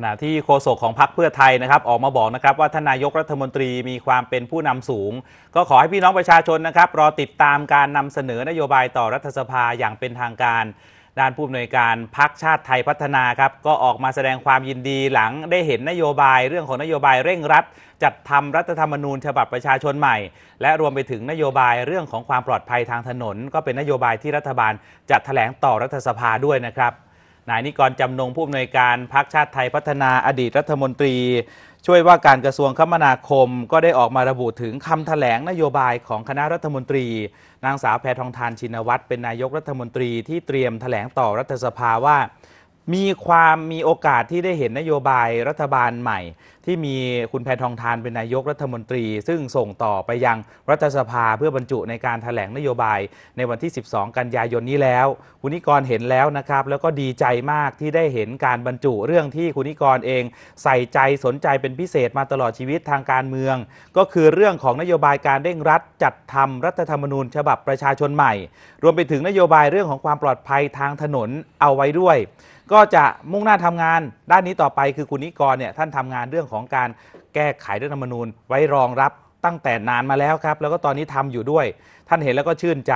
ขณะที่โฆษกของพรรคเพื่อไทยนะครับ ออกมาบอกนะครับว่าทนายกรัฐมนตรีมีความเป็นผู้นำสูง ก็ขอให้พี่น้องประชาชนนะครับรอติดตามการนำเสนอนโยบายต่อรัฐสภาอย่างเป็นทางการ ด้านผู้อำนวยการพรรคชาติไทยพัฒนาครับก็ออกมาแสดงความยินดีหลังได้เห็นนโยบายเรื่องของนโยบายเร่งรัดจัดทำรัฐธรรมนูญฉบับประชาชนใหม่ และรวมไปถึงนโยบายเรื่องของความปลอดภัยทางถนน ก็เป็นนโยบายที่รัฐบาลจะแถลงต่อรัฐสภาด้วยนะครับนายนิกรจำนงผู้อำนวยการพักชาติไทยพัฒนาอดีตรัฐมนตรี ช่วยว่าการกระทรวงคมนาคมก็ได้ออกมาระบุถึงคำถแถลงนโยบายของคณะรัฐมนตรี นางสาวแพทองทานชินวัตรเป็นนายกรัฐมนตรีที่เตรียมถแถลงต่อรัฐสภาว่า มีความมีโอกาสที่ได้เห็นนโยบายรัฐบาลใหม่ที่มีคุณแพทองทานเป็นนายกรัฐมนตรี ซึ่งส่งต่อไปยังรัฐสภาเพื่อบรรจุในการถแถลงนโยบายในวันที่ 12 กันยายนนี้แล้ว คุณนิกรเห็นแล้วนะครับ แล้วก็ดีใจมากที่ได้เห็นการบรรจุเรื่องที่คุณนิกรเองใส่ใจสนใจเป็นพิเศษมาตลอดชีวิตทางการเมือง ก็คือเรื่องของนโยบายการเร่งรัดจัดทำรัฐธรรมนูญ ฉบับประชาชนใหม่ รวมไปถึงนโยบายเรื่องของความปลอดภัยทางถนนเอาไว้ด้วย ก็จะมุ่งหน้าทำงานด้านนี้ต่อไปคือคุณนิกรเนี่ยท่านทำงานเรื่องของของการแก้ไขรัฐธรรมนูญไว้รองรับตั้งแต่นานมาแล้วครับ แล้วก็ตอนนี้ทำอยู่ด้วย ท่านเห็นแล้วก็ชื่นใจ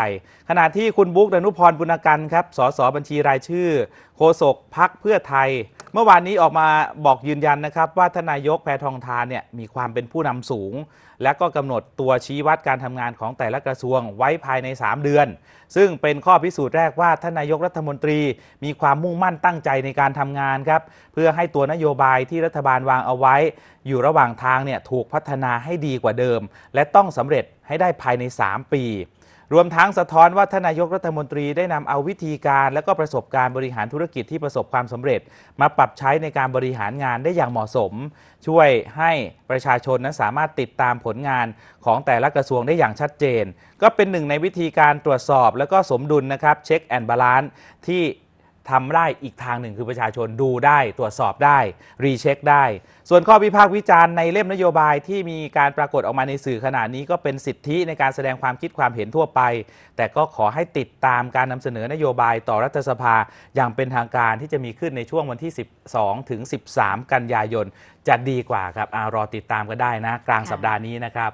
ขณะที่คุณบุ๊กดนุพรบุญกันครับ สส บัญชีรายชื่อโฆษกพักเพื่อไทยเมื่อวานนี้ออกมาบอกยืนยันนะครับว่าทนายกแพทองทานเนี่ยมีความเป็นผู้นำสูง และก็กำหนดตัวชี้วัดการทำงานของแต่ละกระทรวงไว้ภายใน 3 เดือน ซึ่งเป็นข้อพิสูจน์แรกว่าทนายกรัฐมนตรีมีความมุ่งมั่นตั้งใจในการทำงานครับเพื่อให้ตัวนโยบายที่รัฐบาลวางเอาไว้ อยู่ระหว่างทางเนี่ยถูกพัฒนาให้ดีกว่าเดิม และต้องสำเร็จให้ได้ภายใน 3 ปีรวมทั้งสะท้อนว่าทนายกรัฐมนตรีได้นำเอาวิธีการ และก็ประสบการณ์บริหารธุรกิจที่ประสบความสำเร็จ มาปรับใช้ในการบริหารงานได้อย่างเหมาะสม ช่วยให้ประชาชนนั้นสามารถติดตามผลงานของแต่ละกระทรวงได้อย่างชัดเจน ก็เป็นหนึ่งในวิธีการตรวจสอบและก็สมดุลนะครับเช็คแอนด์บาลานซ์ที่ทำได้อีกทางหนึ่ง คือประชาชนดูได้ตรวจสอบได้ รีเช็คได้ ส่วนข้อพิพากษ์วิจารณ์ในเล่มนโยบายที่มีการปรากฏออกมาในสื่อขณะนี้ก็เป็นสิทธิในการแสดงความคิดความเห็นทั่วไป แต่ก็ขอให้ติดตามการนำเสนอนโยบายต่อรัฐสภาอย่างเป็นทางการที่จะมีขึ้นในช่วงวันที่ 12ถึง13 กันยายนจะดีกว่าครับอารอติดตามก็ได้นะ กลางสัปดาห์นี้นะครับ